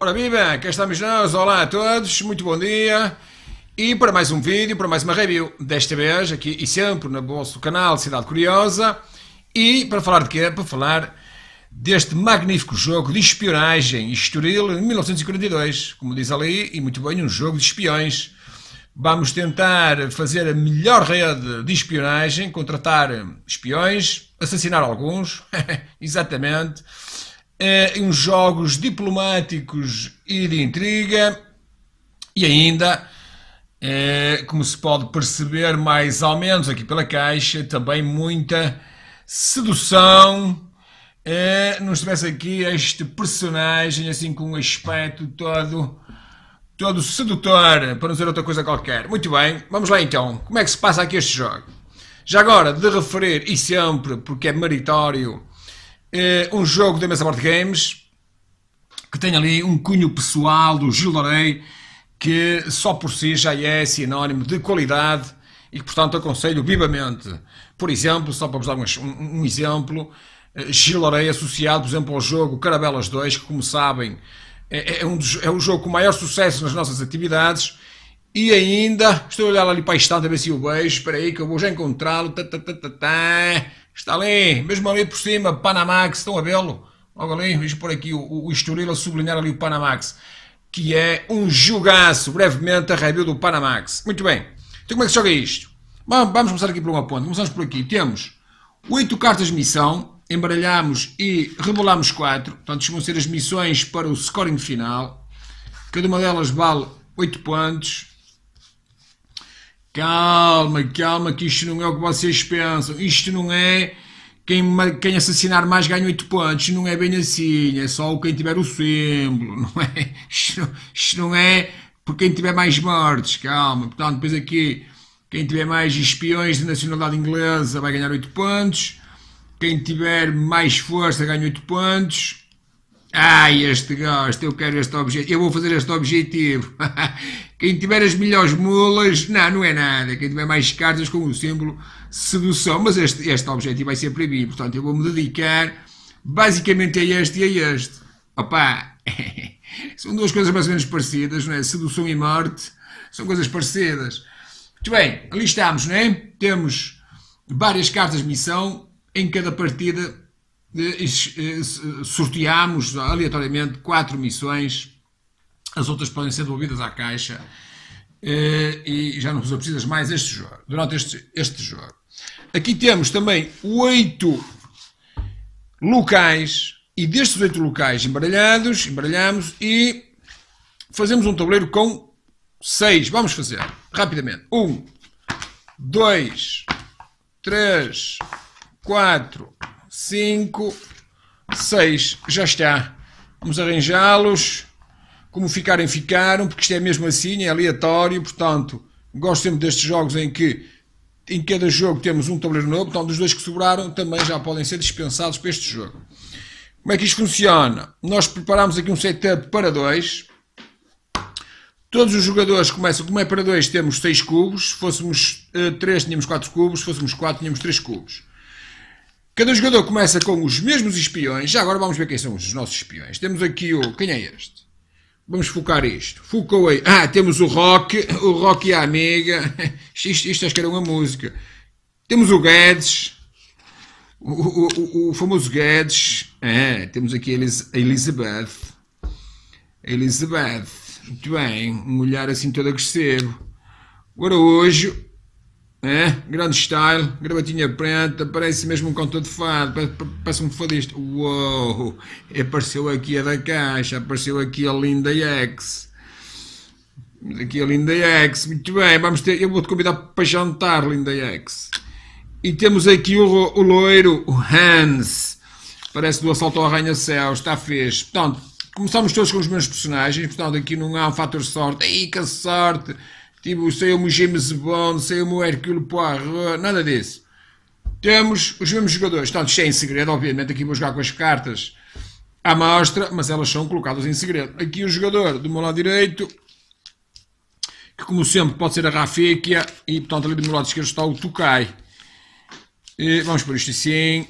Ora viva, cá estamos nós, olá a todos, muito bom dia e para mais um vídeo, para mais uma review, desta vez aqui e sempre no vosso canal Cidade Curiosa e para falar de quê? Para falar deste magnífico jogo de espionagem Estoril de 1942, como diz ali, e muito bem, um jogo de espiões. Vamos tentar fazer a melhor rede de espionagem, contratar espiões, assassinar alguns, exatamente, eh, uns jogos diplomáticos e de intriga, e ainda, eh, como se pode perceber mais ou menos aqui pela caixa, também muita sedução. Eh, estivesse aqui este personagem, assim com um aspecto todo todo sedutor, para não ser outra coisa qualquer. Muito bem, vamos lá então. Como é que se passa aqui este jogo? Já agora, de referir, e sempre, porque é meritório, eh, um jogo da Mesa Board Games que tem ali um cunho pessoal do Gil Dorei que só por si já é sinónimo de qualidade e que, portanto, aconselho vivamente. Por exemplo, só para vos dar um, um exemplo, eh, Gil Dorei associado, por exemplo, ao jogo Carabelas 2, que, como sabem, é, é, um, é um jogo com maior sucesso nas nossas atividades. E ainda, estou a olhar ali para a estante a ver se o vejo, espera aí que eu vou já encontrá-lo. Tá, tá, tá, Está ali, mesmo ali por cima, Panamax, estão a vê-lo? Logo ali, vejo por aqui o, o Estoril a sublinhar ali o Panamax, que é um jogaço, brevemente a review do Panamax. Muito bem, então como é que se joga isto? Bom, vamos começar aqui por uma ponta, começamos por aqui, temos oito cartas de missão, embaralhámos e rebolamos quatro, portanto vão ser as missões para o scoring final, cada uma delas vale 8 pontos, Calma, calma, que isto não é o que vocês pensam. Isto não é quem, quem assassinar mais ganha 8 pontos. não é bem assim. É só quem tiver o símbolo, não é? Isto, não, isto não é por quem tiver mais mortes. Calma, portanto, depois aqui, quem tiver mais espiões de nacionalidade inglesa vai ganhar 8 pontos. Quem tiver mais força ganha 8 pontos ah, este gosto, eu quero este objetivo, eu vou fazer este objetivo. Quem tiver as melhores mulas, não, não é nada. Quem tiver mais cartas com o símbolo sedução, mas este, este objetivo vai ser para mim. Portanto, eu vou-me dedicar basicamente a este e a este. Opa! São duas coisas mais ou menos parecidas, não é? Sedução e morte são coisas parecidas. Muito bem, ali estamos, não é? Temos várias cartas de missão em cada partida sorteámos aleatoriamente quatro missões, as outras podem ser devolvidas à caixa eh, e já não são precisas mais este jogo, durante este, este jogo. Aqui temos também oito locais e destes oito locais embaralhados, embaralhamos e fazemos um tabuleiro com seis. Vamos fazer rapidamente. Um, dois, três, quatro, 5, 6. Já está. Vamos arranjá-los. Como ficarem, ficaram, porque isto é mesmo assim, é aleatório. Portanto, gosto sempre destes jogos em que em cada jogo temos um tabuleiro novo. então dos dois que sobraram também já podem ser dispensados para este jogo. Como é que isto funciona? Nós preparamos aqui um setup para dois. Todos os jogadores começam, como é para dois, temos seis cubos. Se fôssemos 3, eh, tínhamos quatro cubos. Se fôssemos quatro, tínhamos três cubos. Cada jogador começa com os mesmos espiões. Já agora vamos ver quem são os nossos espiões. Temos aqui o. Quem é este? Vamos focar isto. Focou aí. Ah, temos o Rock, o Rock e a Amiga. Isto, isto acho que era uma música. Temos o Guedes, o, o, o, o famoso Guedes. Ah, temos aqui a Elizabeth. Elizabeth, muito bem, um olhar assim todo agressivo. Agora hoje é, grande style, gravatinha preta, parece mesmo um conto de fado, parece um fadista. Uou, apareceu aqui a da caixa, apareceu aqui a linda X. Aqui a linda X, muito bem, vamos ter, eu vou-te convidar para jantar, linda X. E temos aqui o, o loiro, o Hans, parece do Assalto ao Arranha-Céu, está fez. Portanto, começamos todos com os meus personagens, portanto aqui não há um fator sorte, aí que sorte tipo, saiu-me o James Bond, saiu-me o Hercule Poirot, nada disso. Temos os mesmos jogadores, tanto isto é em segredo, obviamente, aqui vou jogar com as cartas à mostra, mas elas são colocadas em segredo. Aqui o jogador do meu lado direito, que como sempre pode ser a Rafekia, e portanto ali do meu lado esquerdo está o Tukai E vamos por isto assim,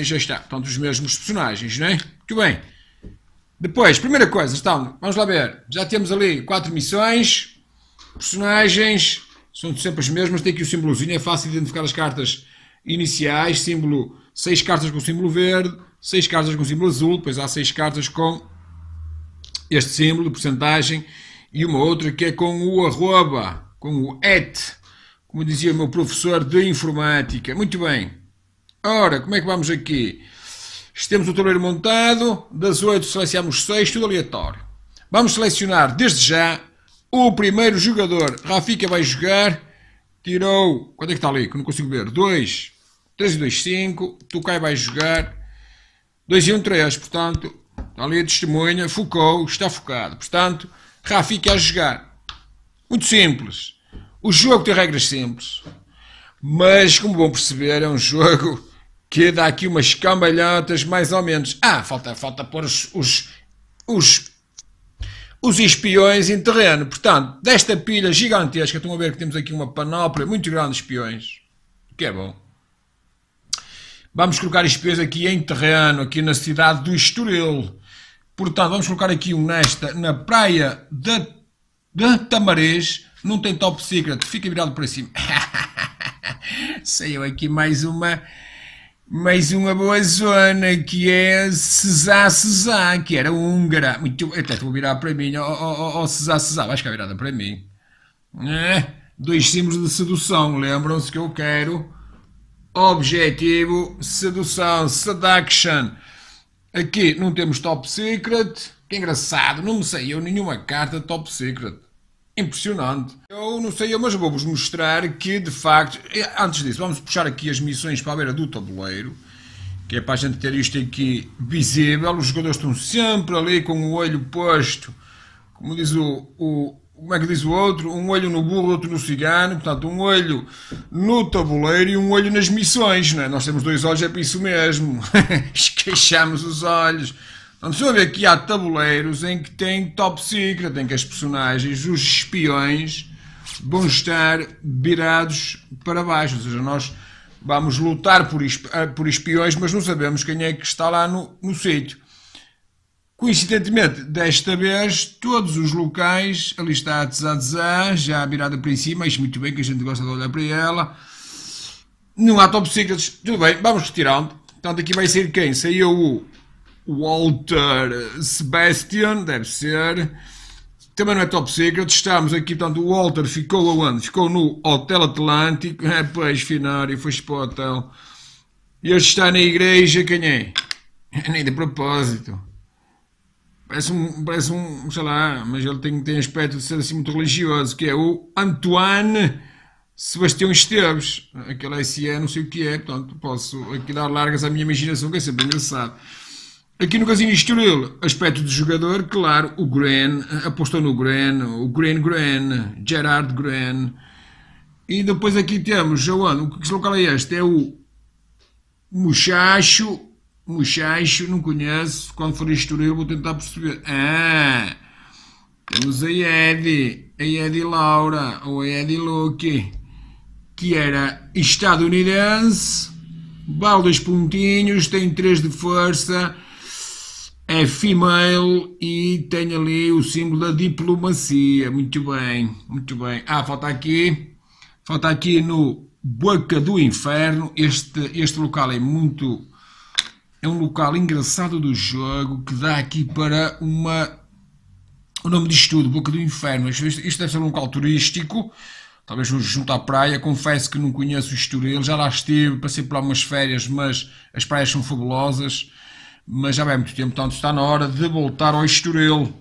e já está, portanto os mesmos personagens, não é? Muito bem. Depois, primeira coisa, então, vamos lá ver, já temos ali quatro missões, Personagens são sempre as mesmas, tem aqui o símbolozinho, é fácil identificar as cartas iniciais, símbolo, seis cartas com símbolo verde, seis cartas com símbolo azul, depois há seis cartas com este símbolo de porcentagem e uma outra que é com o arroba, com o et, como dizia o meu professor de informática. Muito bem. Ora, como é que vamos aqui? Temos o tabuleiro montado, das oito selecionamos seis tudo aleatório. Vamos selecionar desde já o primeiro jogador, Rafika vai jogar, tirou, quanto é que está ali, que não consigo ver, 2, 3 e 2, 5, Tukai vai jogar, 2 e 1, um, 3, portanto, está ali a testemunha, focou, está focado, portanto, Rafika a jogar, muito simples, o jogo tem regras simples, mas como vão perceber, é um jogo que dá aqui umas cambalhotas mais ou menos, ah, falta, falta pôr os, os, os os espiões em terreno. Portanto, desta pilha gigantesca, estão a ver que temos aqui uma panóplia muito grande de espiões, que é bom. Vamos colocar espiões aqui em terreno, aqui na cidade do Estoril. Portanto, vamos colocar aqui um nesta, na praia de, de Tamarês. Não tem top secret, fica virado para cima. Saiu aqui mais uma mais uma boa zona que é Cesá Cesá, que era húngara. Muito, até vou virar para mim, ó oh, oh, oh, Cesar Cesar, vais cá virada para mim. É, dois símbolos de sedução, lembram-se que eu quero. Objetivo, sedução, seduction. Aqui não temos top secret. Que engraçado, não me saiu nenhuma carta top secret. Impressionante. Eu não sei, mas vou-vos mostrar que, de facto, eh, antes disso, vamos puxar aqui as missões para a beira do tabuleiro, que é para a gente ter isto aqui visível. Os jogadores estão sempre ali com o olho posto, como diz o, o como é que diz o outro? Um olho no burro, outro no cigano, portanto, um olho no tabuleiro e um olho nas missões, não é? Nós temos dois olhos, é para isso mesmo. Esqueixamos os olhos. Vamos ver aqui há tabuleiros em que tem top secret, em que as personagens, os espiões, vão estar virados para baixo. Ou seja, nós vamos lutar por, eh, por espiões, mas não sabemos quem é que está lá no, no sítio. Coincidentemente, desta vez, todos os locais, ali está a Tzadzá, já virada para cima, isto muito bem que a gente gosta de olhar para ela. Não há top secrets, tudo bem, vamos retirar. Portanto, aqui vai sair quem? Saiu o Walter Sebastian, deve ser. Também não é top secret. Estamos aqui, portanto, o Walter ficou onde Ficou no Hotel Atlântico. É, pois, finário, foi para o hotel. E hoje está na igreja, quem é? é? Nem de propósito. Parece um, parece um, sei lá, mas ele tem, tem aspecto de ser assim muito religioso, que é o Antoine Sebastião Esteves. Aquele SE, não sei o que é, portanto, posso aqui dar largas à minha imaginação, que é sempre engraçado. Aqui no Casino Estoril, aspecto do jogador, claro, o Gren, apostou no Gren, o Gren Gren, Gerard Gren. E depois aqui temos, João, O que local é este? É o Muchacho, Muchacho, não conheço, quando for Estoril vou tentar perceber. Ah, temos a Edi, a Edi Laura, ou a Edi Luke, que era estadunidense, baldas pontinhos, tem 3 de força é female e tem ali o símbolo da diplomacia. Muito bem, muito bem. Ah, falta aqui, falta aqui no Boca do Inferno. Este, este local é muito, é um local engraçado do jogo que dá aqui para uma, o nome disto tudo, Boca do Inferno. Isto, isto deve ser um local turístico. Talvez junto à praia, confesso que não conheço o Estoril, já lá estive, passei por lá umas férias, mas as praias são fabulosas mas já vai muito tempo, portanto está na hora de voltar ao Estoril.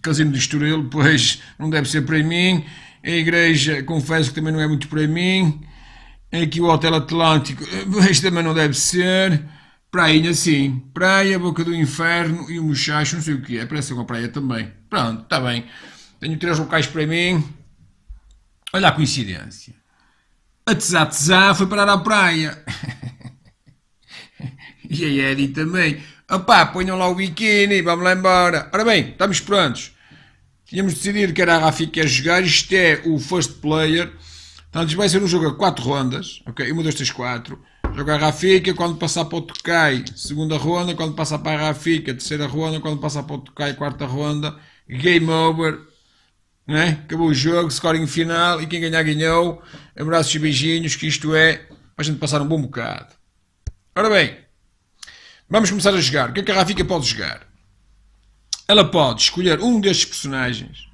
Casino de Estoril, pois não deve ser para mim. A igreja, confesso que também não é muito para mim. Aqui o Hotel Atlântico, pois eh, também não deve ser. Prainha, sim. Praia, Boca do Inferno e o Mochacho, não sei o que é. Parece uma praia também. Pronto, está bem. Tenho três locais para mim. Olha a coincidência. A Tzá Tzá foi parar à praia. e a Eddie também. Opá, ponham lá o biquíni, vamos lá embora. Ora bem, estamos prontos. Tínhamos decidido que era a Rafi que ia jogar, isto é o first player. Então isto vai ser um jogo a 4 rondas, ok? 1, 2, 3, 4. Joga a Rafika, quando passar para o Tokai, segunda ronda, quando passar para a Rafika, é terceira ronda, quando passar para o Tokai, quarta ronda, game over, né? acabou o jogo, scoring final e quem ganhar ganhou. Abraços e beijinhos, que isto é para a gente passar um bom bocado. Ora bem, Vamos começar a jogar. O que é que a Rafika pode jogar? Ela pode escolher um destes personagens.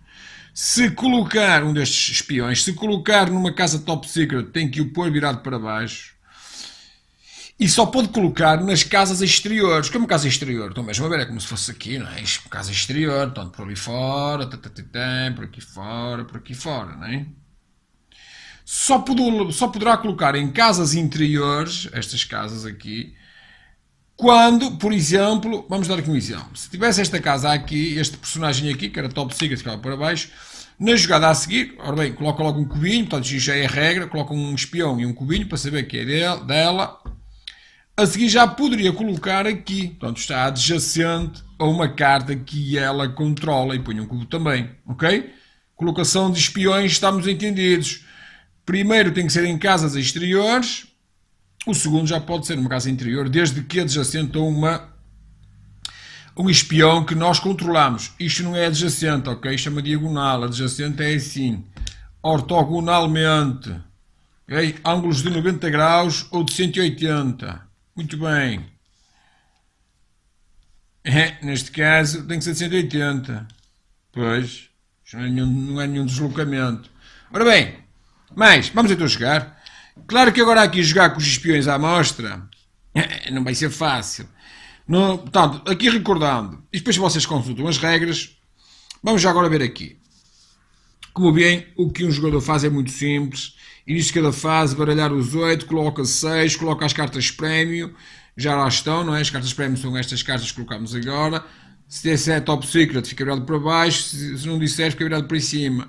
Se colocar um destes espiões, se colocar numa casa top secret, tem que o pôr virado para baixo. E só pode colocar nas casas exteriores. Como casa exterior? Então, mesmo a ver, é como se fosse aqui, não é? Casa exterior, então por ali fora, tá, tá, tá, por aqui fora, por aqui fora, não é? Só, poderá colocar em casas interiores, estas casas aqui, quando, por exemplo, vamos dar aqui um exemplo. Se tivesse esta casa aqui, este personagem aqui, que era top secret, ficava para baixo, na jogada a seguir, ora bem, coloca logo um cubinho, portanto já é a regra, coloca um espião e um cubinho para saber que é dela. A seguir já poderia colocar aqui, portanto está adjacente a uma carta que ela controla e põe um cubo também, ok? Colocação de espiões, estamos entendidos. Primeiro tem que ser em casas exteriores, o segundo já pode ser uma casa interior, desde que adjacente a uma um espião que nós controlamos. Isto não é adjacente, ok? Isto é uma diagonal. Adjacente é assim, ortogonalmente. Okay? Ângulos de 90 graus ou de 180. Muito bem. É, neste caso tem que ser de 180. Pois, não é nenhum, não é nenhum deslocamento. Ora bem, mais, vamos então chegar Claro que agora aqui jogar com os espiões à mostra eh, eh, não vai ser fácil. No, portanto, aqui recordando, e depois vocês consultam as regras, vamos já agora ver aqui. Como bem, o que um jogador faz é muito simples. Início de cada fase, baralhar os 8, coloca 6, coloca as cartas prémio, já lá estão, não é? As cartas prémio são estas cartas que colocamos agora. Se disser top secret, fica virado para baixo, se não disser, fica virado para cima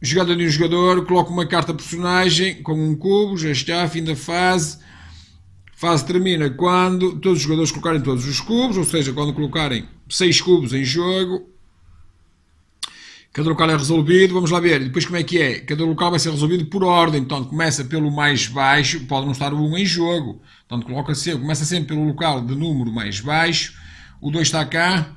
jogada de um jogador, coloco uma carta personagem com um cubo, já está, fim da fase. Fase termina quando todos os jogadores colocarem todos os cubos, ou seja, quando colocarem 6 cubos em jogo. Cada local é resolvido, vamos lá ver. Depois como é que é? Cada local vai ser resolvido por ordem, então começa pelo mais baixo, pode não estar o 1 em jogo. então coloca se começa sempre pelo local de número mais baixo. O 2 está cá?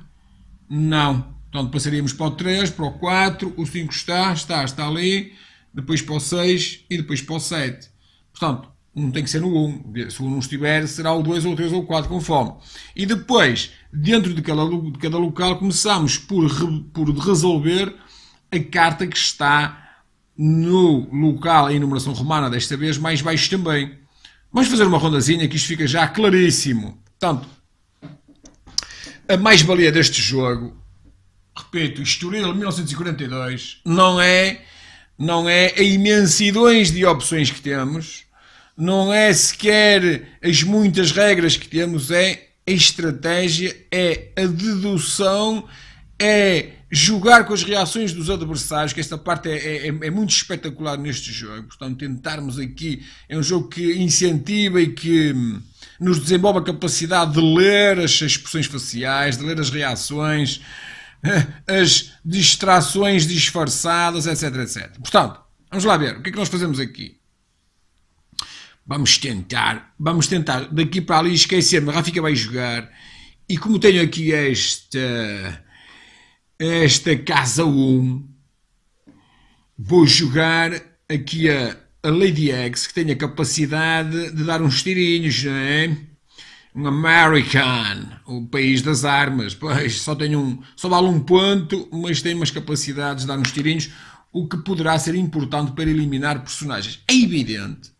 Não. Portanto, passaríamos para o 3, para o 4, o 5 está, está, está ali, depois para o 6 e depois para o 7. Portanto, um tem que ser no 1. Se o 1 estiver, será o 2, ou o 3, ou o 4, conforme. E depois, dentro de cada, de cada local, começamos por, por resolver a carta que está no local, a enumeração romana, desta vez mais baixo também. Vamos fazer uma rondazinha que isto fica já claríssimo. Portanto, a mais-valia deste jogo repito, Estoril 1942 não é, não é a imensidões de opções que temos, não é sequer as muitas regras que temos, é a estratégia, é a dedução, é jogar com as reações dos adversários, que esta parte é, é, é, é muito espetacular neste jogo. Portanto, tentarmos aqui, é um jogo que incentiva e que hum, nos desenvolve a capacidade de ler as expressões faciais, de ler as reações, as distrações disfarçadas, etc, etc. Portanto, vamos lá ver, o que é que nós fazemos aqui? Vamos tentar, vamos tentar daqui para ali esquecer, mas Rafica vai jogar, e como tenho aqui esta, esta casa 1, vou jogar aqui a, a Lady X, que tem a capacidade de dar uns tirinhos, não é? um American, o país das armas, pois só tem um, só vale um ponto, mas tem umas capacidades de dar uns tirinhos, o que poderá ser importante para eliminar personagens. É evidente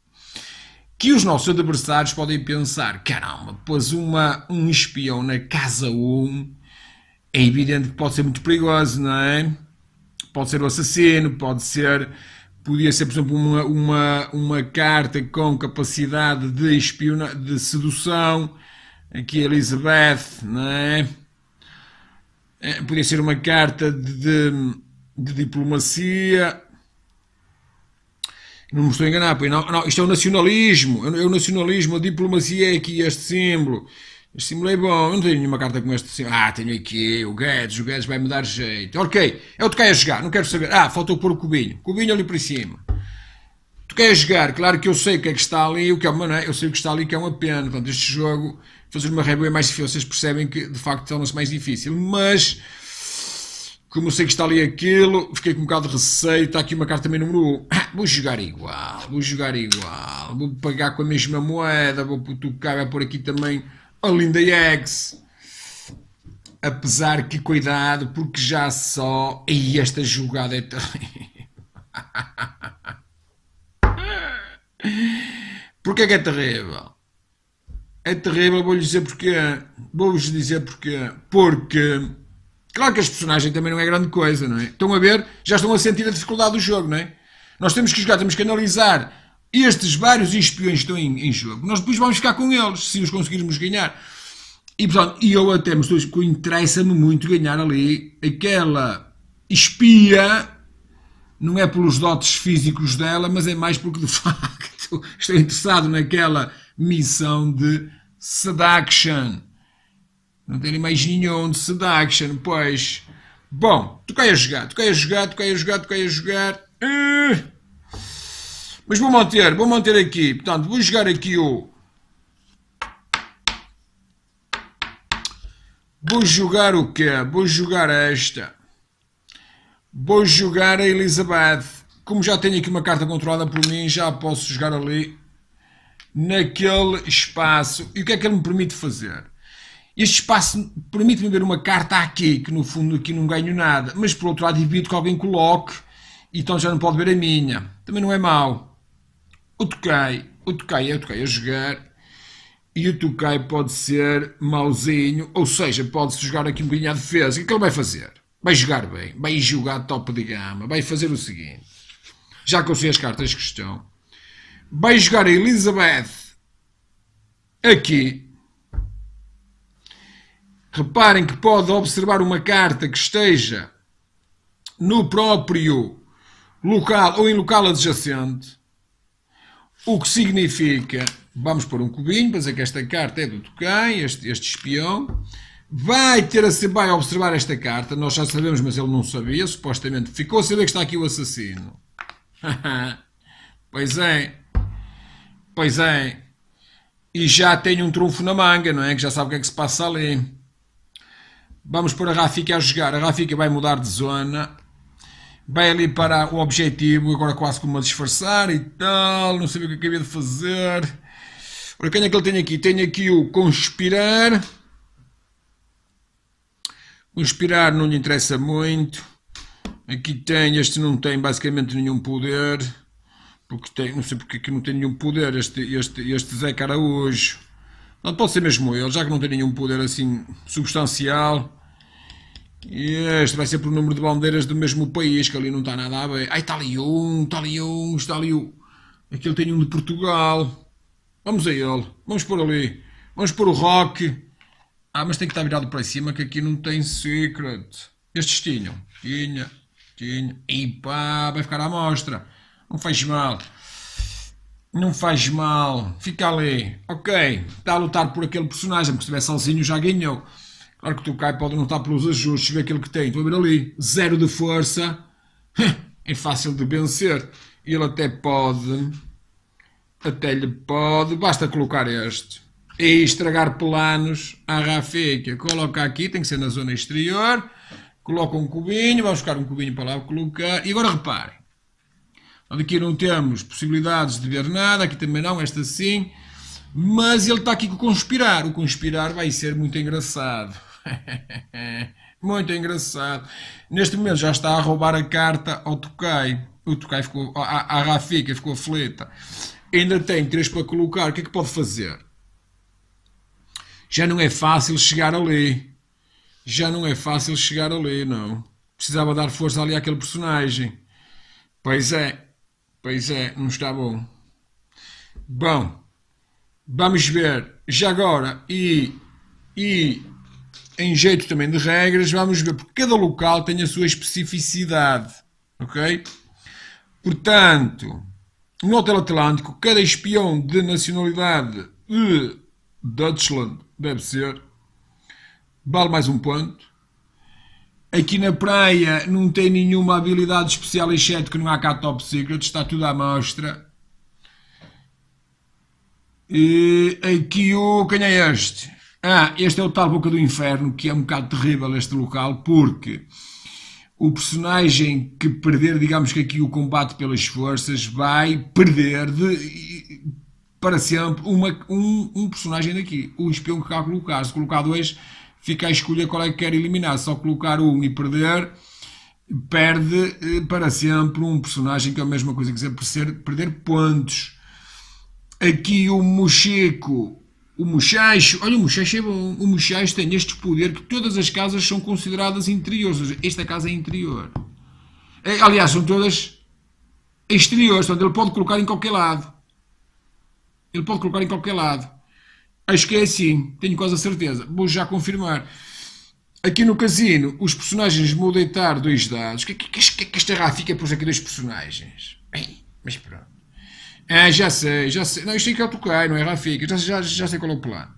que os nossos adversários podem pensar, caramba, pôs uma, um espião na casa 1, é evidente que pode ser muito perigoso, não é? Pode ser o assassino, pode ser podia ser, por exemplo, uma, uma, uma carta com capacidade de, espiona de sedução, aqui Elizabeth, não é? é? Podia ser uma carta de, de, de diplomacia. Não me estou a enganar, pois não, não, isto é o nacionalismo, é o nacionalismo, a diplomacia é aqui este símbolo estimulei, bom, eu não tenho nenhuma carta como esta assim, ah, tenho aqui o Guedes, o Guedes vai-me dar jeito. Ok, eu é toquei a jogar, não quero saber. Ah, faltou pôr o cubinho, cubinho ali por cima. Toquei a jogar, claro que eu sei o que é que está ali, o que é uma, é? eu sei o que está ali, que é uma pena. Portanto, este jogo, fazer uma reboia é mais difícil, vocês percebem que de facto torna-se mais difícil, mas. Como eu sei que está ali aquilo, fiquei com um bocado de receio. Está aqui uma carta também número 1. Ah, vou jogar igual, vou jogar igual. Vou pagar com a mesma moeda, vou tocar, vai por aqui também Olinda Yeggs, Apesar que cuidado, porque já só. E esta jogada é terrível. Porquê que é terrível? É terrível, vou-lhes dizer porquê. Vou-vos dizer porquê. Porque. Claro que este personagem também não é grande coisa, não é? Estão a ver? Já estão a sentir a dificuldade do jogo, não é? Nós temos que jogar, temos que analisar estes vários espiões estão em, em, jogo, nós depois vamos ficar com eles, se os conseguirmos ganhar. E, portanto, eu até me estou que interessa-me muito ganhar ali aquela espia, não é pelos dotes físicos dela, mas é mais porque, de facto, estou interessado naquela missão de seduction. Não tenho mais nenhum de seduction, pois. Bom, tu a jogar, tu a jogar, tu a jogar, tu a jogar. Uh! Mas vou manter, vou manter aqui. Portanto, vou jogar aqui o... Vou jogar o quê? Vou jogar esta. Vou jogar a Elizabeth. Como já tenho aqui uma carta controlada por mim, já posso jogar ali naquele espaço. E o que é que ele me permite fazer? Este espaço permite-me ver uma carta aqui, que no fundo aqui não ganho nada, mas por outro lado evito que alguém coloque, então já não pode ver a minha. Também não é mau. O Tokai, o Tokai é o Tokai a jogar e o Tokai pode ser mauzinho, ou seja, pode-se jogar aqui um bocadinho à defesa. O que, é que ele vai fazer? Vai jogar bem, vai jogar top de gama, vai fazer o seguinte, já que eu sei as cartas que estão, vai jogar a Elizabeth aqui. Reparem que pode observar uma carta que esteja no próprio local ou em local adjacente o que significa, vamos pôr um cubinho para dizer é que esta carta é do Toquém, este, este espião, vai ter a vai observar esta carta, nós já sabemos, mas ele não sabia, supostamente ficou a saber que está aqui o assassino. pois é, pois é, e já tem um trunfo na manga, não é? Que já sabe o que é que se passa ali. Vamos pôr a Rafika a jogar. A Rafika vai mudar de zona vai ali para o objetivo, agora quase como a disfarçar e tal, não sabia o que é acabei de fazer. Ora, quem é que ele tem aqui? Tem aqui o conspirar. Conspirar não lhe interessa muito. Aqui tem, este não tem basicamente nenhum poder. Porque tem, não sei porque aqui é não tem nenhum poder, este, este, este Zé Caraújo. Não pode ser mesmo ele, já que não tem nenhum poder assim substancial. Este vai ser por número de bandeiras do mesmo país, que ali não está nada a ver. Ai, está tá ali um, está ali um, está ali um. Aquele tem um de Portugal. Vamos a ele. Vamos por ali. Vamos por o Rock. Ah, mas tem que estar virado para cima, que aqui não tem secret. Estes tinham. Tinha. Tinha. E pá, vai ficar à mostra. Não faz mal. Não faz mal. Fica ali. Ok. Está a lutar por aquele personagem, porque se estiver sozinho já ganhou. Claro que o cai, pode não estar pelos ajustes, ver aquilo que tem. Estou a ver ali, zero de força, é fácil de vencer. Ele até pode, até lhe pode, basta colocar este. E estragar planos à ah, Rafeca. Coloca aqui, tem que ser na zona exterior. Coloca um cubinho, vamos buscar um cubinho para lá colocar. E agora reparem. Aqui não temos possibilidades de ver nada, aqui também não, esta sim mas ele está aqui com o conspirar. O conspirar vai ser muito engraçado. Muito engraçado. Neste momento já está a roubar a carta ao Tokai. O Tokai ficou. A, a Rafika ficou aflita. Ainda tem três para colocar. O que é que pode fazer? Já não é fácil chegar ali. Já não é fácil chegar ali, não. Precisava dar força ali àquele personagem. Pois é. Pois é, não está bom. Bom, vamos ver. Já agora, e, e em jeito também de regras, vamos ver, porque cada local tem a sua especificidade, ok? Portanto, no Hotel Atlântico, cada espião de nacionalidade de Deutschland, deve ser, vale mais um ponto. Aqui na praia não tem nenhuma habilidade especial, exceto que não há cá top secret, está tudo à mostra. E aqui o. Quem é este? Ah, este é o tal Boca do Inferno, que é um bocado terrível este local, porque o personagem que perder, digamos que aqui o combate pelas forças, vai perder de, para sempre uma, um, um, personagem daqui. O espião que cá colocar. Se colocar dois, fica a escolha qual é que quer eliminar. Só colocar um e perder, perde eh, para sempre um personagem que é a mesma coisa que dizer, perder pontos. Aqui o Mochico o Muxacho, olha o Muxacho é bom. O Muxacho tem este poder que todas as casas são consideradas interiores. Ou seja, esta casa é interior. É, aliás, são todas exteriores, portanto ele pode colocar em qualquer lado. Ele pode colocar em qualquer lado. Acho que é assim, tenho quase a certeza. Vou já confirmar. Aqui no casino, os personagens vão deitar dois dados. Que, é que, que, que esta gráfica pôs aqui dois personagens? Bem, mas pronto. É, já sei, já sei. Não, isto é que eu toquei, não é, Rafique? Já, já, já sei qual é o plano.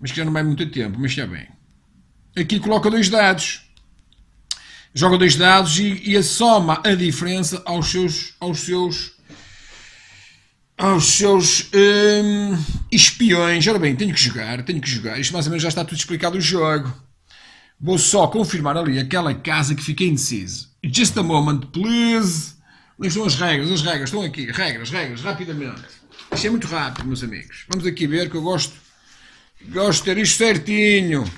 Mas que já não vai muito tempo, mas está bem. Aqui coloca dois dados. Joga dois dados e, e assoma a diferença aos seus, aos seus aos seus hum, espiões. Ora bem, tenho que jogar, tenho que jogar. Isto mais ou menos já está tudo explicado o jogo. Vou só confirmar ali aquela casa que fiquei indeciso. Just a moment, please. Mas as regras, as regras estão aqui. Regras, regras, rapidamente. Isto é muito rápido, meus amigos. Vamos aqui ver que eu gosto. Gosto de ter isto certinho.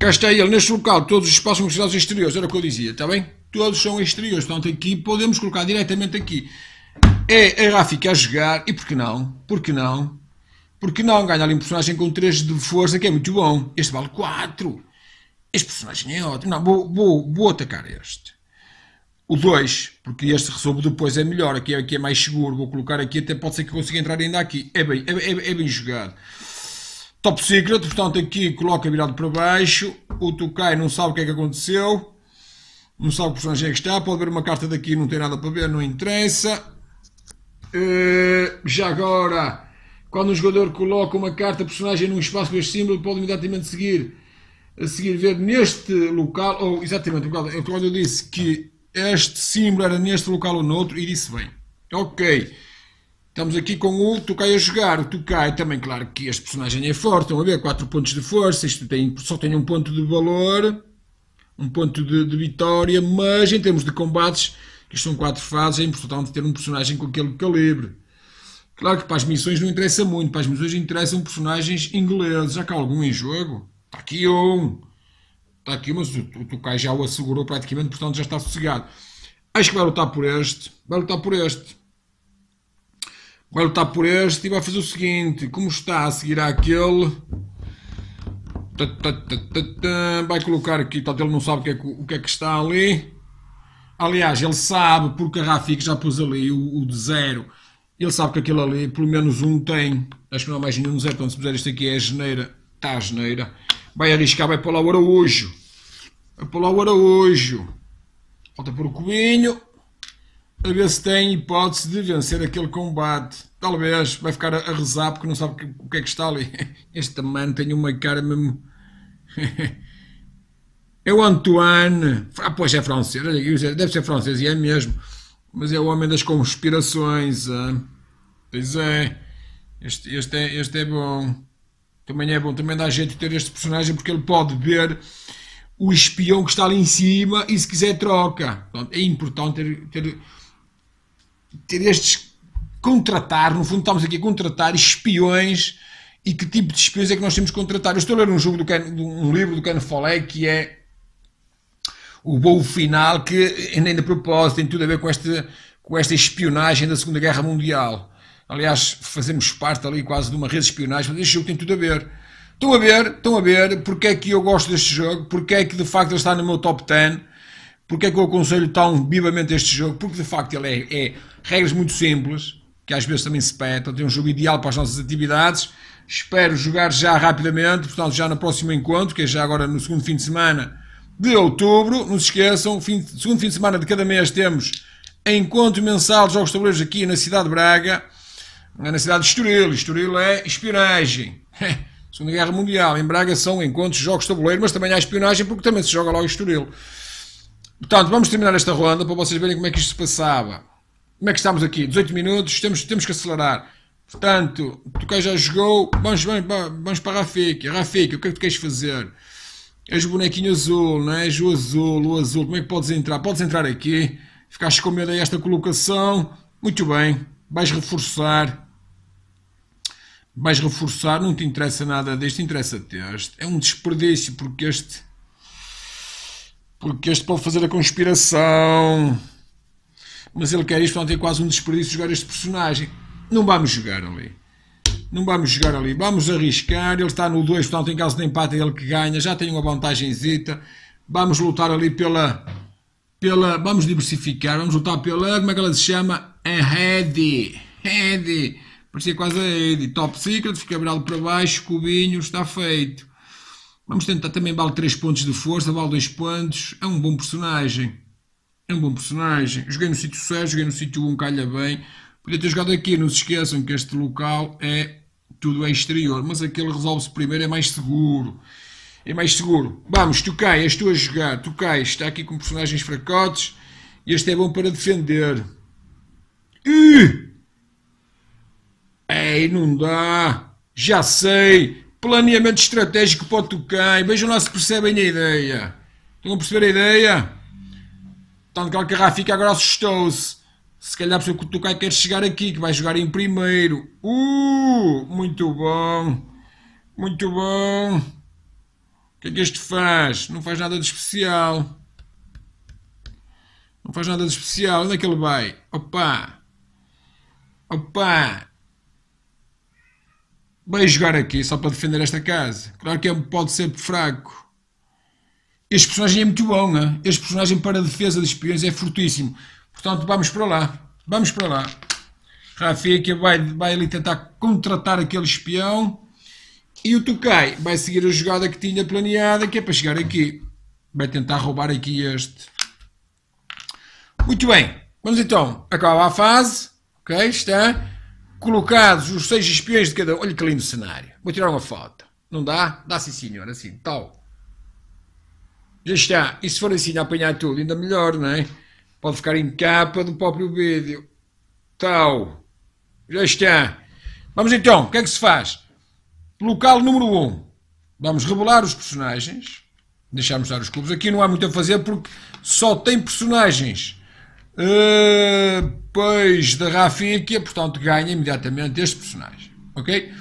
Cá está ele, neste local, todos os espaços são considerados exteriores, era o que eu dizia, está bem? Todos são exteriores, portanto aqui podemos colocar diretamente aqui. É a gráfica a jogar, e por que não? Por que não? Por que não ganhar ali um personagem com 3 de força, que é muito bom? Este vale 4. Este personagem é ótimo. Não, vou, vou, vou atacar este o 2, porque este resolvo depois é melhor, aqui é, aqui é mais seguro, vou colocar aqui, até pode ser que consiga entrar ainda aqui. É bem, é, é, é bem jogado. Top Secret, portanto aqui coloca virado para baixo, o Tokai não sabe o que é que aconteceu, não sabe que personagem é que está, pode ver uma carta daqui, não tem nada para ver, não interessa. Uh, já agora, quando um jogador coloca uma carta personagem num espaço com este símbolo, pode imediatamente seguir, a seguir ver neste local, ou exatamente, quando eu disse que este símbolo era neste local ou noutro, e disse bem. Ok. Estamos aqui com o Tukai a jogar. O Tukai também, claro que este personagem é forte. Estão a ver? 4 pontos de força. Isto tem, só tem um ponto de valor. Um ponto de, de vitória. Mas em termos de combates, que são 4 fases, é importante ter um personagem com aquele calibre. Claro que para as missões não interessa muito. Para as missões interessam personagens ingleses. Já que há algum em jogo. Está aqui um está aqui, mas o, o já o assegurou praticamente, portanto já está sossegado. Acho que vai lutar por este, vai lutar por este. Vai lutar por este e vai fazer o seguinte, como está a seguir àquele... Vai colocar aqui, portanto ele não sabe o que, é que, o que é que está ali. Aliás, ele sabe, porque a Rafik já pôs ali o, o de zero. Ele sabe que aquilo ali, pelo menos um tem. Acho que não há mais nenhum zero, então se puser isto aqui é a geneira, está a geneira. Vai arriscar, vai pular lá o Araújo. Vai pular lá o Araújo. Volta para o Coelho. A ver se tem hipótese de vencer aquele combate. Talvez vai ficar a rezar porque não sabe o que é que está ali. Este mano tem uma cara mesmo. É o Antoine. Ah, pois é francês. É- deve ser francês e é mesmo. Mas é o homem das conspirações. Ah. Pois é. Este, este, é, este é bom. Também é bom também da gente ter este personagem porque ele pode ver o espião que está ali em cima e se quiser troca. Portanto, é importante ter, ter, ter estes contratar, no fundo estamos aqui a contratar espiões e que tipo de espiões é que nós temos que contratar. Eu estou a ler um jogo do Ken, um livro do Ken Follett que é o voo final que ainda a propósito tem tudo a ver com esta, com esta espionagem da Segunda Guerra Mundial. Aliás, fazemos parte ali quase de uma rede de espionagem, mas este jogo tem tudo a ver. Estão a ver, estão a ver porque é que eu gosto deste jogo, porque é que de facto ele está no meu top 10, porque é que eu aconselho tão vivamente este jogo, porque de facto ele é, é regras muito simples, que às vezes também se peta, tem um jogo ideal para as nossas atividades. Espero jogar já rapidamente, portanto, já no próximo encontro, que é já agora no segundo fim de semana de outubro. Não se esqueçam, fim, segundo fim de semana de cada mês temos encontro mensal de jogos de tabuleiros aqui na cidade de Braga na cidade de Estoril. Estoril é espionagem. Segunda Guerra Mundial. Em Braga são encontros, jogos de tabuleiro, mas também há espionagem porque também se joga logo Estoril. Portanto, vamos terminar esta ronda para vocês verem como é que isto se passava. Como é que estamos aqui? 18 minutos, temos, temos que acelerar. Portanto, cá já jogou, vamos, vamos, vamos para a Rafiki. Rafiki, o que é que tu queres fazer? És o bonequinho azul, não é? És o azul, o azul. Como é que podes entrar? Podes entrar aqui. Ficaste com medo a esta colocação. Muito bem. Vais reforçar vais reforçar, não te interessa nada deste, interessa-te este. É um desperdício, porque este. Porque este pode fazer a conspiração. Mas ele quer isto, então é quase um desperdício jogar este personagem. Não vamos jogar ali. Não vamos jogar ali. Vamos arriscar. Ele está no 2, portanto, em caso de empate, é ele que ganha. Já tem uma vantagenzita. Vamos lutar ali pela. pela vamos diversificar. Vamos lutar pela. Como é que ela se chama? Enrede. Enrede Parecia é quase a Edi. Top Secret, Cabral para baixo, Cubinho, está feito. Vamos tentar também, vale 3 pontos de força, vale 2 pontos. É um bom personagem. É um bom personagem. Joguei no sítio certo, joguei no sítio 1, calha bem. Podia ter jogado aqui, não se esqueçam que este local é tudo é exterior, mas aquele resolve-se primeiro, é mais seguro. É mais seguro. Vamos, Tukai, és tu a jogar. Tukai está aqui com personagens fracotes. e Este é bom para defender. Uh! Ei, não dá. Já sei. Planeamento estratégico para o Tucano. Vejam lá se percebem a ideia. Estão a perceber a ideia? Tanto que Alcarrá fica agora assustou-se. Se calhar percebeu que o Tucano quer chegar aqui, que vai jogar em primeiro. Uh, muito bom. Muito bom. O que é que este faz? Não faz nada de especial. Não faz nada de especial. Onde é que ele vai? Opa! Opa! Vai jogar aqui só para defender esta casa. Claro que é, pode ser fraco. Este personagem é muito bom, hein? Este personagem para defesa de espiões é fortíssimo. Portanto, vamos para lá. Vamos para lá. Rafika vai, vai ali tentar contratar aquele espião. E o Tokai vai seguir a jogada que tinha planeada, que é para chegar aqui. Vai tentar roubar aqui este. Muito bem. Vamos então. Acaba a fase. Ok? Está colocados os seis espiões de cada. Olha que lindo cenário. Vou tirar uma foto. Não dá? Dá sim, senhor. Assim, tal. Já está. E se for assim apanhar tudo, ainda melhor, não é? Pode ficar em capa do próprio vídeo. Tal. Já está. Vamos então. O que é que se faz? Local número 1. Um. Vamos revelar os personagens. Deixarmos estar os clubes. Aqui não há muito a fazer porque só tem personagens Uh, pois da aqui, portanto ganha imediatamente este personagem, ok?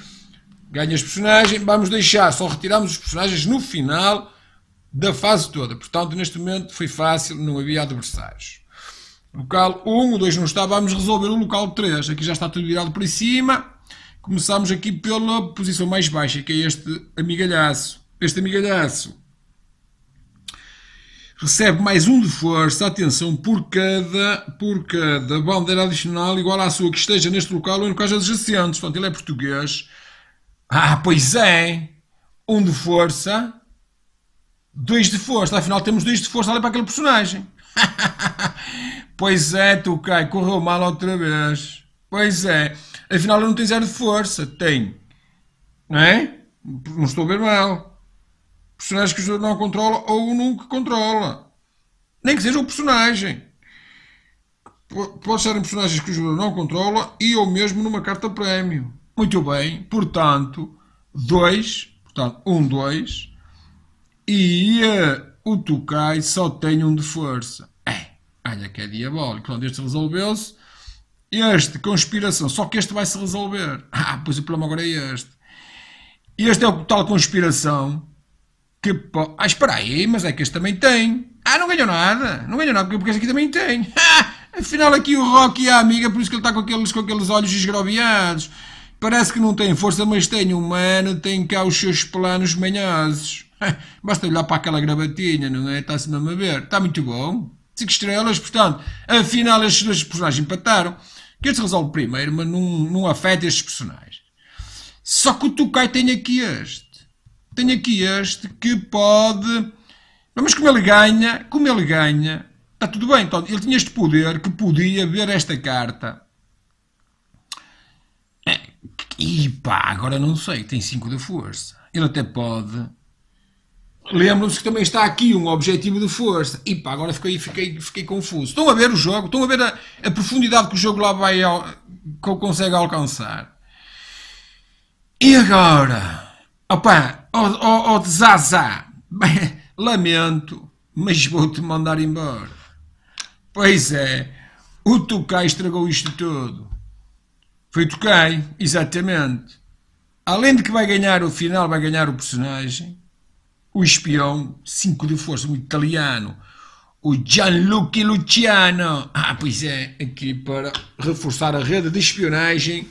Ganha este personagem, vamos deixar, só retiramos os personagens no final da fase toda. Portanto, neste momento foi fácil, não havia adversários. Local 1, o 2 não está, vamos resolver o local 3. Aqui já está tudo virado para cima. Começamos aqui pela posição mais baixa, que é este amigalhaço. Este amigalhaço recebe mais um de força, atenção, por cada, por cada bandeira adicional igual à sua que esteja neste local ou em locais adjacentes. Portanto, ele é português. Ah, pois é! Um de força, dois de força. Afinal, temos dois de força ali para aquele personagem. pois é, tu cai, correu mal outra vez. Pois é. Afinal, ele não tem zero de força. Tem. Não é? Não estou a ver mal personagens que o jogador não controla ou nunca controla. Nem que seja o personagem. Pode um personagens que o jogador não controla e ou mesmo numa carta prémio. Muito bem, portanto, dois portanto, um, dois e uh, o Tukai só tem um de força. É, olha que é diabólico. quando este resolveu-se. Este, conspiração, só que este vai se resolver. Ah, pois o problema agora é este. Este é o tal conspiração que po... Ah, espera aí, mas é que este também tem. Ah, não ganhou nada. Não ganhou nada porque este aqui também tem. Ah, afinal aqui o Rocky é a amiga, é por isso que ele está com aqueles, com aqueles olhos esgroviados. Parece que não tem força, mas tem humano, tem cá os seus planos manhosos. Basta olhar para aquela gravatinha, não é? Está-se mesmo a ver. Está muito bom. Cinco estrelas, portanto, afinal estes dois personagens empataram. Que este resolve primeiro, mas não, não afeta estes personagens. Só que o Tukai tem aqui este tenho aqui este que pode. Mas como ele ganha, como ele ganha, está tudo bem. Então, ele tinha este poder que podia ver esta carta. É, e pá, agora não sei, tem 5 de força. Ele até pode. Lembram-se que também está aqui um objetivo de força. E pá, agora fiquei, fiquei, fiquei confuso. Estão a ver o jogo, estão a ver a, a profundidade que o jogo lá vai ao, que consegue alcançar. E agora? Opa, ó oh, oh, oh, Zaza, lamento, mas vou-te mandar embora. Pois é, o Tukai estragou isto tudo. Foi Tukai, exatamente. Além de que vai ganhar o final, vai ganhar o personagem, o espião, 5 de força, um italiano, o Gianluca Luciano. Ah, pois é, aqui para reforçar a rede de espionagem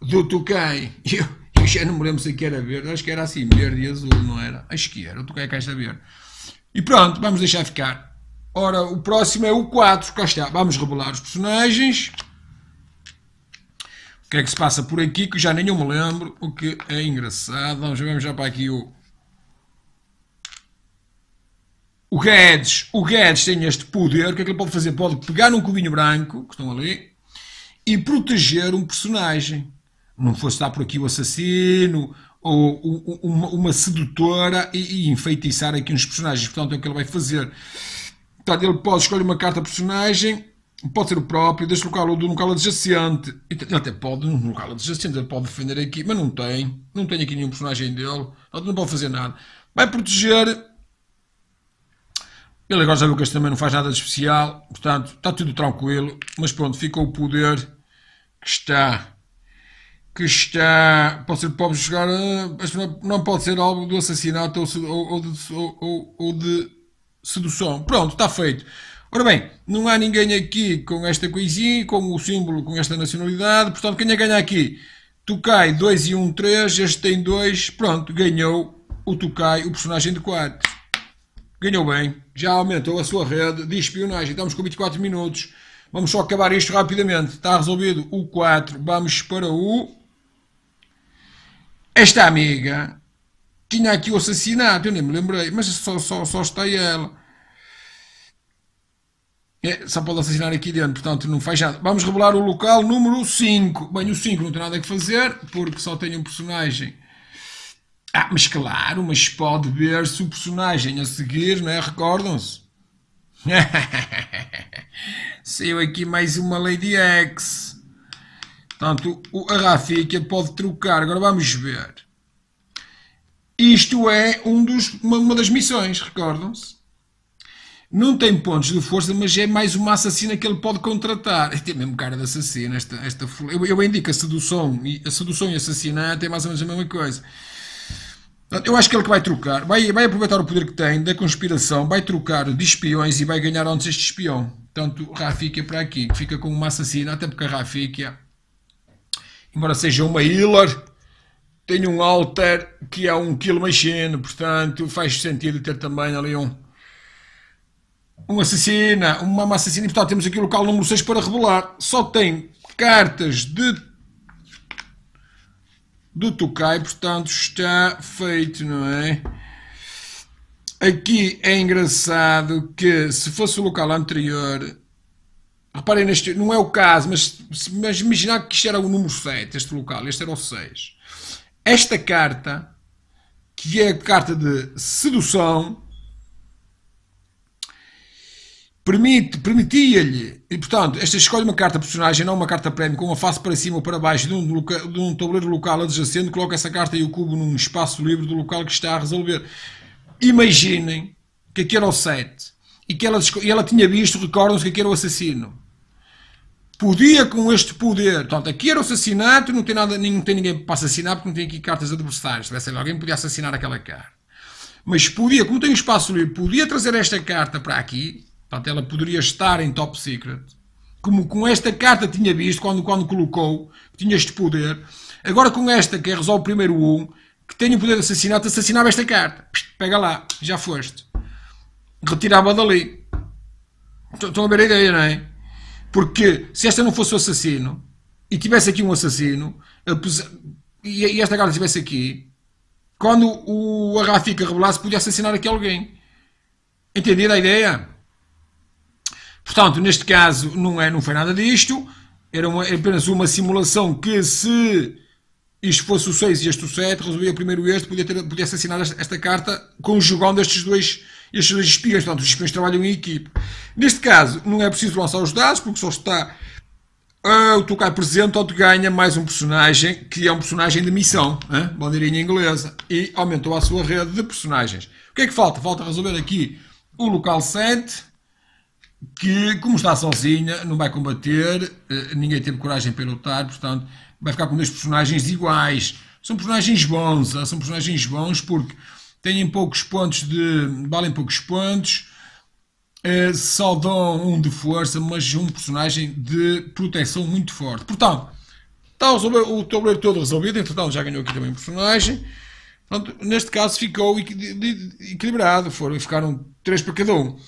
do Tukai. Eu, já não me lembro se aqui era verde, acho que era assim, verde e azul, não era? Acho que era, o que é caixa verde. E pronto, vamos deixar ficar. Ora, o próximo é o 4, cá está, vamos revelar os personagens. O que é que se passa por aqui, que já nem eu me lembro, o que é engraçado. Vamos, vamos já para aqui o... O Guedes, o Guedes tem este poder, o que é que ele pode fazer? Pode pegar num cubinho branco, que estão ali, e proteger um personagem não fosse dar por aqui o assassino ou uma, uma sedutora e, e, enfeitiçar aqui uns personagens. Portanto, é o que ele vai fazer. Portanto, ele pode escolher uma carta personagem, pode ser o próprio, deslocá-lo de um local adjacente. Ele até pode, num local adjacente, ele pode defender aqui, mas não tem. Não tem aqui nenhum personagem dele, portanto, não pode fazer nada. Vai proteger. Ele agora já viu que este também não faz nada de especial, portanto, está tudo tranquilo, mas pronto, fica o poder que está que está pode ser pode a, não pode ser algo do assassinato ou, ou, de, ou, ou de sedução pronto está feito Ora bem, não há ninguém aqui com esta coisinha, com o símbolo, com esta nacionalidade, portanto, quem é ganha aqui? Tukai 2 e 1, um, 3, este tem 2, pronto, ganhou o Tukai, o personagem de 4. Ganhou bem, já aumentou a sua rede de espionagem, estamos com 24 minutos, vamos só acabar isto rapidamente, está resolvido o 4, vamos para o esta amiga tinha aqui o assassinato, eu nem me lembrei, mas só, só, só está ela. É, só pode assassinar aqui dentro, portanto não faz nada. Vamos revelar o local número 5. Bem, o 5 não tem nada a fazer, porque só tem um personagem. Ah, mas claro, mas pode ver-se o personagem a seguir, não é? Recordam-se? Saiu aqui mais uma Lady X. Portanto, a Rafika pode trocar. Agora vamos ver. Isto é um dos, uma, uma das missões, recordam-se? Não tem pontos de força, mas é mais uma assassina que ele pode contratar. É, tem mesmo cara de assassino. Esta, esta, eu, eu indico a sedução, e, a sedução e assassinar. Tem é mais ou menos a mesma coisa. Eu acho que ele que vai trocar, vai, vai aproveitar o poder que tem da conspiração, vai trocar de espiões e vai ganhar antes este espião. Portanto, Rafika para aqui, fica com uma assassina, até porque a Rafika embora seja uma healer tem um alter que é um quilo mexendo, portanto faz sentido ter também ali um, um assassina, uma mama assassina, e portanto temos aqui o local número 6 para revelar. Só tem cartas de do Tokai, portanto está feito, não é? Aqui é engraçado que se fosse o local anterior Reparem neste, não é o caso, mas, mas imaginar que isto era o número 7, este local, este era o 6. Esta carta, que é a carta de sedução, permite, permitia-lhe, e portanto, esta escolhe uma carta personagem, não uma carta prémio, com a face para cima ou para baixo de um, de um tabuleiro local adjacente, coloca essa carta e o cubo num espaço livre do local que está a resolver. Imaginem que aqui era o 7 e que ela, e ela tinha visto, recordam-se que aqui era o assassino podia com este poder. Portanto, aqui era o assassinato, não tem, nada, não tem ninguém para assassinar porque não tem aqui cartas adversárias. Se tivesse alguém, podia assassinar aquela carta. Mas podia, como tem espaço livre, podia trazer esta carta para aqui. Portanto, ela poderia estar em top secret. Como com esta carta tinha visto, quando, quando colocou, tinha este poder. Agora com esta, que é resolve primeiro um, que tem o poder de assassinato, assassinava esta carta. Pega lá, já foste. Retirava dali. Estão a ver a ideia, não é? Porque se esta não fosse o assassino, e tivesse aqui um assassino, e, esta garota estivesse aqui, quando o, a Rafika revelasse, podia assassinar aqui alguém. Entendida a ideia? Portanto, neste caso, não, é, não foi nada disto, era, uma, era apenas uma simulação que se e se fosse o 6 e este o 7, resolvia primeiro este, podia, ter, podia ser esta, esta, carta conjugando estes dois, estes dois espiões. Portanto, os espiões trabalham em equipe. Neste caso, não é preciso lançar os dados, porque só está uh, o Tokai presente, ou te ganha mais um personagem, que é um personagem de missão, hein? bandeirinha inglesa, e aumentou a sua rede de personagens. O que é que falta? Falta resolver aqui o local 7, que, como está sozinha, não vai combater, uh, ninguém teve coragem para lutar, portanto vai ficar com dois personagens iguais. São personagens bons, ah, são personagens bons porque têm poucos pontos de. valem poucos pontos, eh, só dão um de força, mas um personagem de proteção muito forte. Portanto, está o tabuleiro todo resolvido, entretanto já ganhou aqui também um personagem. Pronto, neste caso ficou equilibrado, foram, ficaram três para cada um.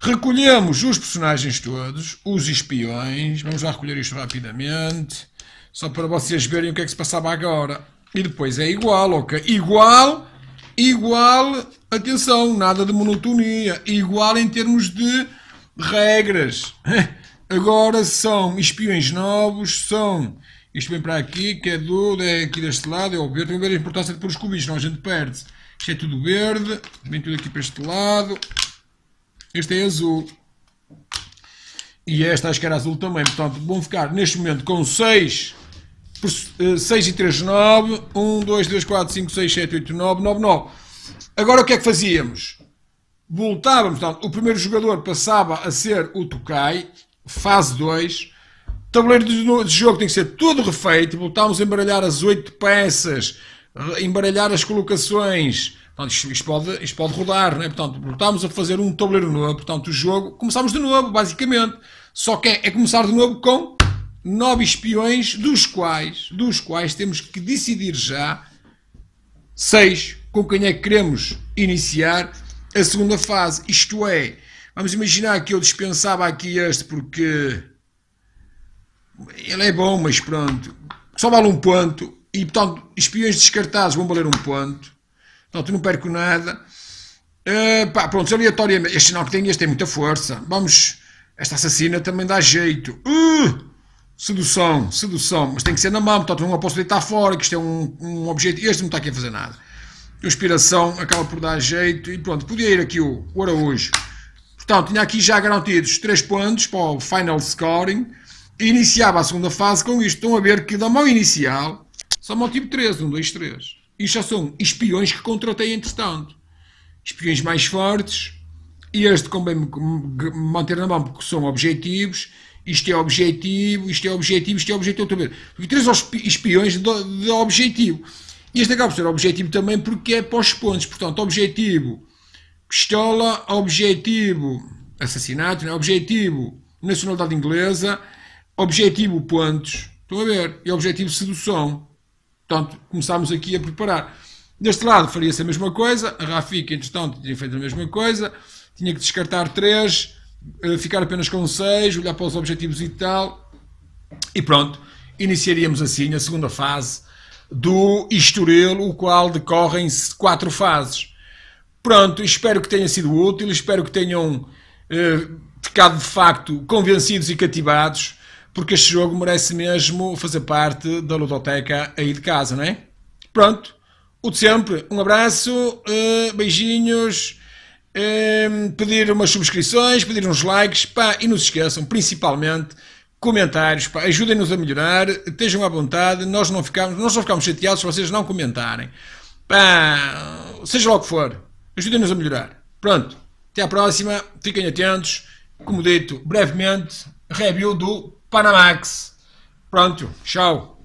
Recolhemos os personagens todos, os espiões, vamos lá recolher isto rapidamente. Só para vocês verem o que é que se passava agora. E depois é igual, ok? Igual, igual, atenção, nada de monotonia. Igual em termos de regras. Agora são espiões novos, são. Isto vem para aqui, que é do, é aqui deste lado, é o verde. Vão ver a importância de pôr os cubinhos, não a gente perde. Isto é tudo verde, vem tudo aqui para este lado. Este é azul. E esta acho que era azul também. Portanto, vão ficar neste momento com 6 por 6 eh, e 3, 9, 1, 2, 3, 4, 5, 6, 7, 8, 9, 9, 9. Agora o que é que fazíamos? Voltávamos, então, o primeiro jogador passava a ser o Tokai, fase 2. O tabuleiro de jogo tem que ser tudo refeito. Voltávamos a embaralhar as 8 peças, embaralhar as colocações. Portanto, isto, isto, pode, isto pode rodar, né? portanto, voltámos a fazer um tabuleiro novo. Portanto, o jogo começámos de novo, basicamente. Só que é, é começar de novo com nove espiões, dos quais, dos quais temos que decidir já seis com quem é que queremos iniciar a segunda fase. Isto é, vamos imaginar que eu dispensava aqui este porque ele é bom, mas pronto, só vale um ponto e, portanto, espiões descartados vão valer um ponto. Portanto, não perco nada. Uh, pá, pronto, aleatoriamente. Este não que tem, este tem muita força. Vamos. Esta assassina também dá jeito. Uh! Sedução, sedução, mas tem que ser na mão, portanto não posso deitar fora, que isto é um, um objeto, este não está aqui a fazer nada. Inspiração acaba por dar jeito e pronto, podia ir aqui o, o Araújo. Portanto, tinha aqui já garantidos 3 pontos para o final scoring e iniciava a segunda fase com isto. Estão a ver que da mão inicial só mão tipo 13, 1, 2, 3. Isto já são espiões que contratei entretanto. Espiões mais fortes, e este convém manter na mão porque são objetivos isto é objetivo, isto é objetivo, isto é objetivo também. Porque três espiões de, de objetivo. E este acaba por ser objetivo também porque é para os pontos. Portanto, objetivo, pistola, objetivo, assassinato, né? objetivo, nacionalidade inglesa, objetivo, pontos. Estão a ver? E objetivo, sedução. Portanto, começámos aqui a preparar. Deste lado faria-se a mesma coisa. A Rafika, entretanto, tinha feito a mesma coisa. Tinha que descartar três eh, ficar apenas com 6, olhar para os objetivos e tal. E pronto, iniciaríamos assim a segunda fase do Estoril, o qual decorrem quatro fases. Pronto, espero que tenha sido útil, espero que tenham eh, ficado de facto convencidos e cativados, porque este jogo merece mesmo fazer parte da ludoteca aí de casa, não é? Pronto, o de sempre, um abraço, eh, beijinhos um, ehm, pedir umas subscrições, pedir uns likes, pá, e não se esqueçam, principalmente, comentários, pá, ajudem-nos a melhorar, estejam à vontade, nós não ficamos, nós só ficamos chateados se vocês não comentarem. Pá, seja lá o que for, ajudem-nos a melhorar. Pronto, até à próxima, fiquem atentos, como dito, brevemente, review do Panamax. Pronto, tchau.